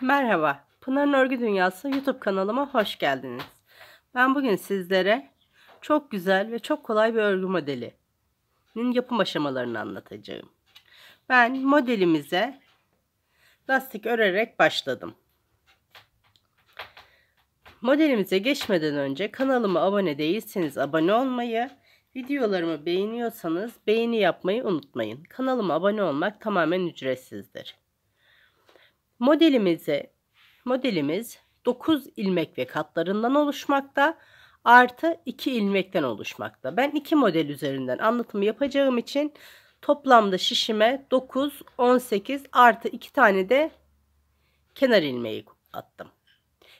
Merhaba, Pınar'ın Örgü Dünyası YouTube kanalıma hoş geldiniz. Ben bugün sizlere çok güzel ve çok kolay bir örgü modelinin yapım aşamalarını anlatacağım. Ben modelimize lastik örerek başladım. Modelimize geçmeden önce kanalıma abone değilseniz abone olmayı, videolarımı beğeniyorsanız beğeni yapmayı unutmayın. Kanalıma abone olmak tamamen ücretsizdir. Modelimizi, modelimiz 9 ilmek ve katlarından oluşmakta artı 2 ilmekten oluşmakta. Ben iki model üzerinden anlatımı yapacağım için toplamda şişime 9, 18 artı 2 tane de kenar ilmeği attım.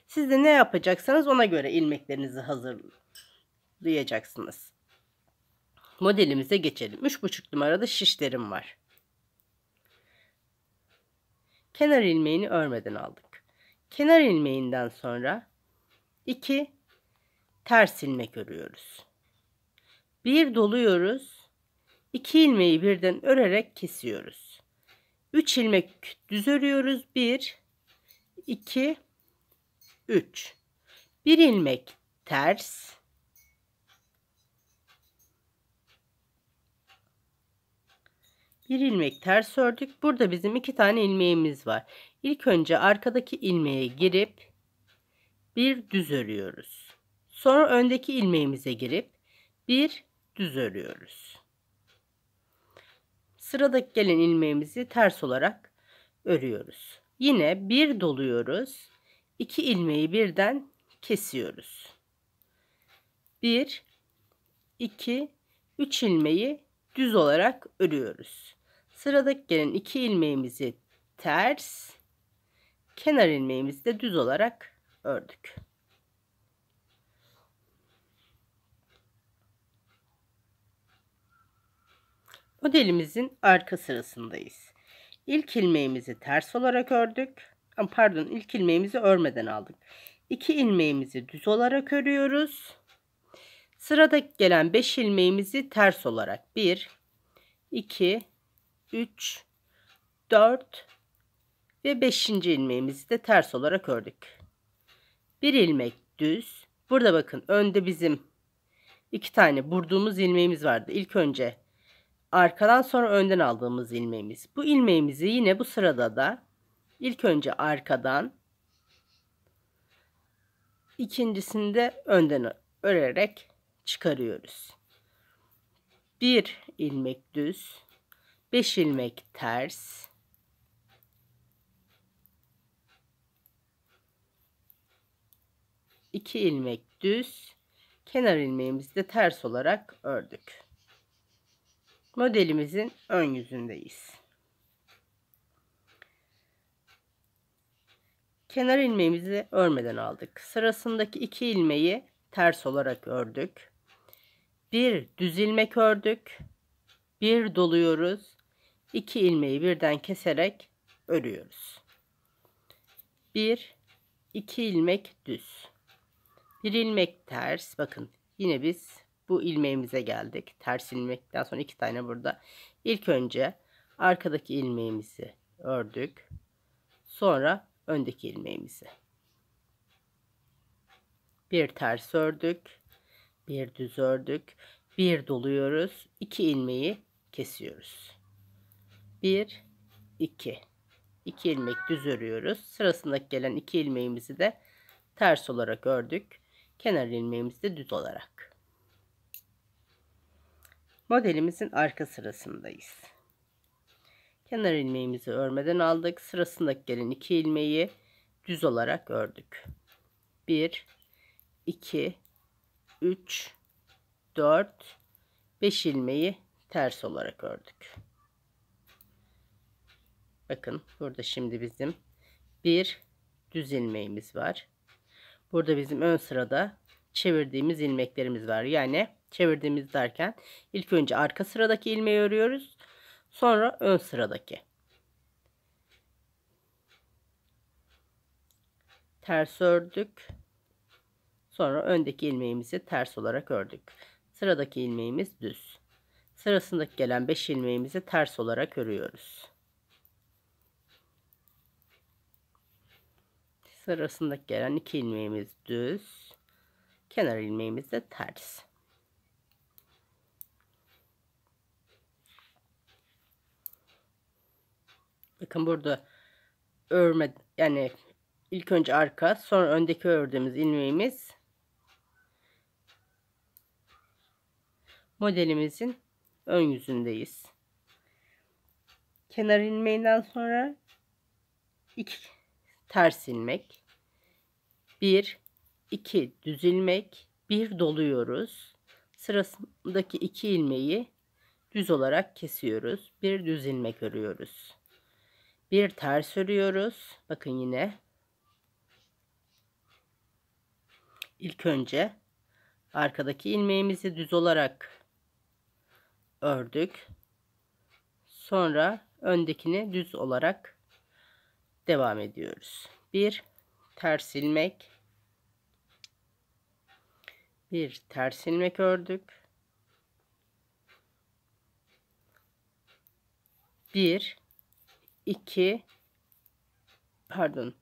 Siz de ne yapacaksanız ona göre ilmeklerinizi hazırlayacaksınız. Modelimize geçelim. 3,5 numarada şişlerim var kenar ilmeğini örmeden aldık. Kenar ilmeğinden sonra 2 ters ilmek örüyoruz. Bir doluyoruz. 2 ilmeği birden örerek kesiyoruz. 3 ilmek düz örüyoruz. 1 2 3 1 ilmek ters bir ilmek ters ördük. Burada bizim iki tane ilmeğimiz var. İlk önce arkadaki ilmeğe girip bir düz örüyoruz. Sonra öndeki ilmeğimize girip bir düz örüyoruz. Sıradaki gelen ilmeğimizi ters olarak örüyoruz. Yine bir doluyoruz. İki ilmeği birden kesiyoruz. Bir, iki, üç ilmeği düz olarak örüyoruz. Sıradaki gelen iki ilmeğimizi ters, kenar ilmeğimizi de düz olarak ördük. Modelimizin arka sırasındayız. İlk ilmeğimizi ters olarak ördük. Pardon ilk ilmeğimizi örmeden aldık. İki ilmeğimizi düz olarak örüyoruz. Sıradaki gelen beş ilmeğimizi ters olarak 1, 2, 3, 4 ve 5. ilmeğimizi de ters olarak ördük. Bir ilmek düz. Burada bakın önde bizim iki tane vurduğumuz ilmeğimiz vardı. İlk önce arkadan sonra önden aldığımız ilmeğimiz. Bu ilmeğimizi yine bu sırada da ilk önce arkadan ikincisini de önden örerek çıkarıyoruz. Bir ilmek düz 5 ilmek ters. iki ilmek düz. Kenar ilmeğimizi de ters olarak ördük. Modelimizin ön yüzündeyiz. Kenar ilmeğimizi örmeden aldık. Sırasındaki iki ilmeği ters olarak ördük. Bir düz ilmek ördük. Bir doluyoruz. 2 ilmeği birden keserek örüyoruz. 1 2 ilmek düz. 1 ilmek ters. Bakın yine biz bu ilmeğimize geldik. Ters ilmekten sonra iki tane burada. İlk önce arkadaki ilmeğimizi ördük. Sonra öndeki ilmeğimizi. Bir ters ördük. Bir düz ördük. Bir doluyoruz. iki ilmeği kesiyoruz. 1, 2. 2 ilmek düz örüyoruz. Sırasındaki gelen 2 ilmeğimizi de ters olarak ördük. Kenar ilmeğimizi de düz olarak. Modelimizin arka sırasındayız. Kenar ilmeğimizi örmeden aldık. Sırasındaki gelen 2 ilmeği düz olarak ördük. 1, 2, 3, 4, 5 ilmeği ters olarak ördük. Bakın burada şimdi bizim bir düz ilmeğimiz var. Burada bizim ön sırada çevirdiğimiz ilmeklerimiz var. Yani çevirdiğimiz derken ilk önce arka sıradaki ilmeği örüyoruz. Sonra ön sıradaki. Ters ördük. Sonra öndeki ilmeğimizi ters olarak ördük. Sıradaki ilmeğimiz düz. Sırasındaki gelen 5 ilmeğimizi ters olarak örüyoruz. Sıra gelen iki ilmeğimiz düz. Kenar ilmeğimiz de ters. Bakın burada örme yani ilk önce arka sonra öndeki ördüğümüz ilmeğimiz modelimizin ön yüzündeyiz. Kenar ilmeğinden sonra iki ters ilmek 1 2 düz ilmek 1 doluyoruz sırasındaki 2 ilmeği düz olarak kesiyoruz bir düz ilmek örüyoruz bir ters örüyoruz bakın yine ilk önce arkadaki ilmeğimizi düz olarak ördük sonra öndekini düz olarak devam ediyoruz. Bir ters ilmek bir ters ilmek ördük. Bir iki pardon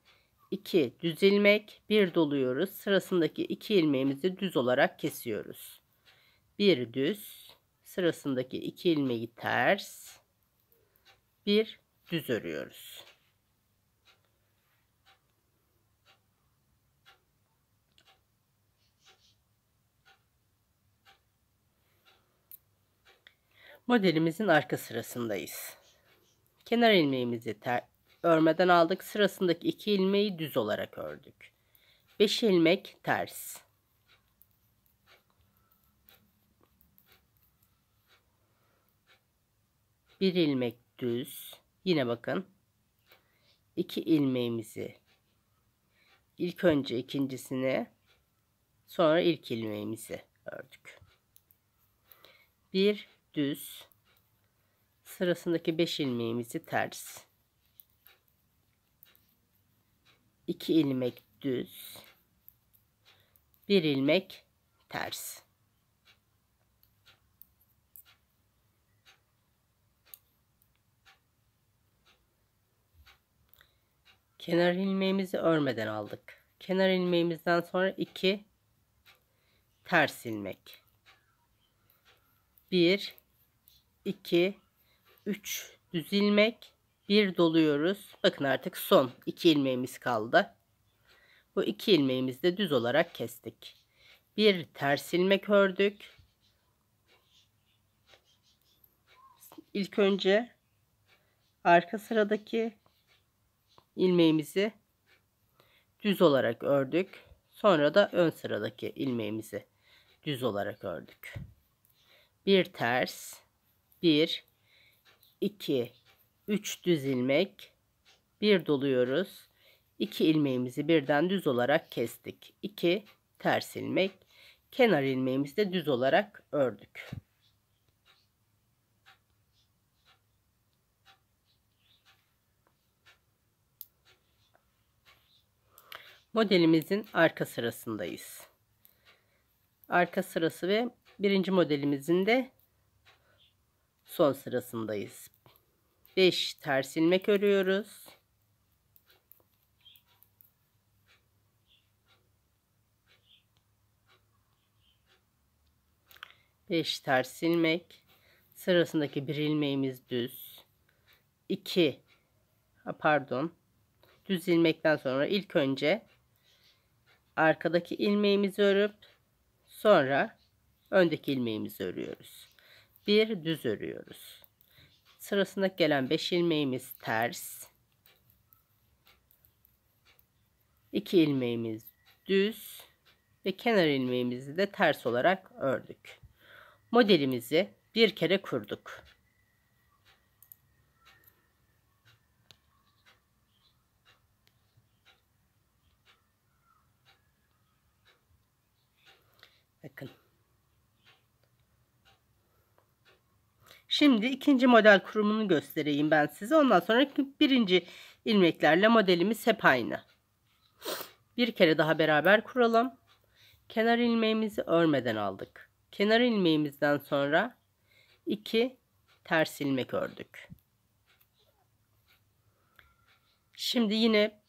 iki düz ilmek bir doluyoruz. Sırasındaki iki ilmeğimizi düz olarak kesiyoruz. Bir düz sırasındaki iki ilmeği ters bir düz örüyoruz. Modelimizin arka sırasındayız. Kenar ilmeğimizi örmeden aldık. Sırasındaki iki ilmeği düz olarak ördük. 5 ilmek ters. Bir ilmek düz. Yine bakın. iki ilmeğimizi ilk önce ikincisini sonra ilk ilmeğimizi ördük. Bir düz. Sırasındaki 5 ilmeğimizi ters. 2 ilmek düz. 1 ilmek ters. Kenar ilmeğimizi örmeden aldık. Kenar ilmeğimizden sonra 2 ters ilmek. 1 2, 3 düz ilmek, 1 doluyoruz. Bakın artık son 2 ilmeğimiz kaldı. Bu 2 ilmeğimizi de düz olarak kestik. Bir ters ilmek ördük. İlk önce arka sıradaki ilmeğimizi düz olarak ördük. Sonra da ön sıradaki ilmeğimizi düz olarak ördük. Bir ters 1 2 3 düz ilmek bir doluyoruz 2 ilmeğimizi birden düz olarak kestik 2 ters ilmek kenar ilmeğimizi de düz olarak ördük modelimizin arka sırasındayız arka sırası ve birinci modelimizin de son sırasındayız. 5 ters ilmek örüyoruz. Beş ters ilmek sırasındaki bir ilmeğimiz düz 2 pardon düz ilmekten sonra ilk önce arkadaki ilmeğimizi örüp sonra öndeki ilmeğimizi örüyoruz bir düz örüyoruz. Sırasında gelen 5 ilmeğimiz ters. 2 ilmeğimiz düz ve kenar ilmeğimizi de ters olarak ördük. Modelimizi bir kere kurduk. Bakın. Şimdi ikinci model kurumunu göstereyim ben size. Ondan sonra birinci ilmeklerle modelimiz hep aynı. Bir kere daha beraber kuralım. Kenar ilmeğimizi örmeden aldık. Kenar ilmeğimizden sonra 2 ters ilmek ördük. Şimdi yine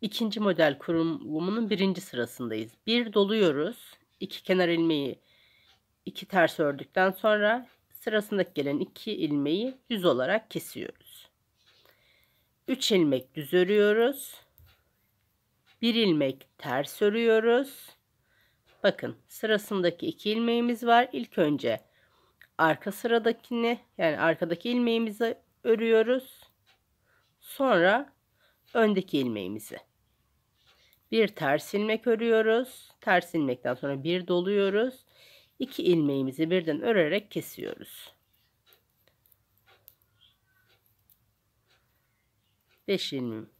ikinci model kurulumunun birinci sırasındayız. Bir doluyoruz. iki kenar ilmeği iki ters ördükten sonra Sırasındaki gelen 2 ilmeği düz olarak kesiyoruz. 3 ilmek düz örüyoruz. 1 ilmek ters örüyoruz. Bakın sırasındaki 2 ilmeğimiz var. İlk önce arka sıradakini yani arkadaki ilmeğimizi örüyoruz. Sonra öndeki ilmeğimizi. Bir ters ilmek örüyoruz. Ters ilmekten sonra bir doluyoruz. 2 ilmeğimizi birden örerek kesiyoruz. 5 ilmeğim.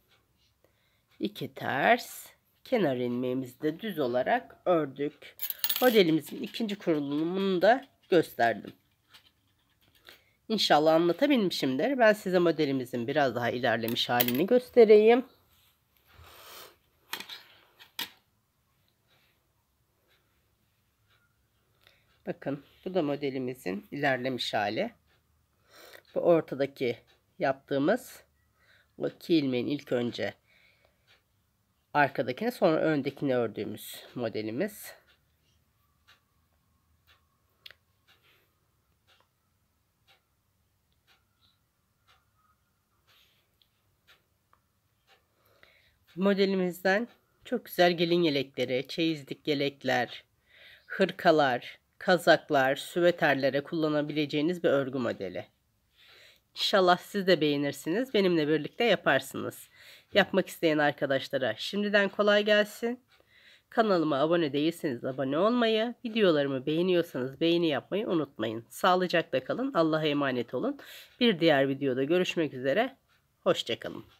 2 ters. Kenar ilmeğimizi de düz olarak ördük. Modelimizin ikinci kurulumunu da gösterdim. İnşallah anlatabilmişimdir. Ben size modelimizin biraz daha ilerlemiş halini göstereyim. Bakın bu da modelimizin ilerlemiş hali. Bu ortadaki yaptığımız bu iki ilmeğin ilk önce arkadakini sonra öndekini ördüğümüz modelimiz. Modelimizden çok güzel gelin yelekleri, çeyizlik yelekler, hırkalar, kazaklar, süveterlere kullanabileceğiniz bir örgü modeli. İnşallah siz de beğenirsiniz. Benimle birlikte yaparsınız. Yapmak isteyen arkadaşlara şimdiden kolay gelsin. Kanalıma abone değilseniz abone olmayı, videolarımı beğeniyorsanız beğeni yapmayı unutmayın. Sağlıcakla kalın, Allah'a emanet olun. Bir diğer videoda görüşmek üzere, hoşçakalın.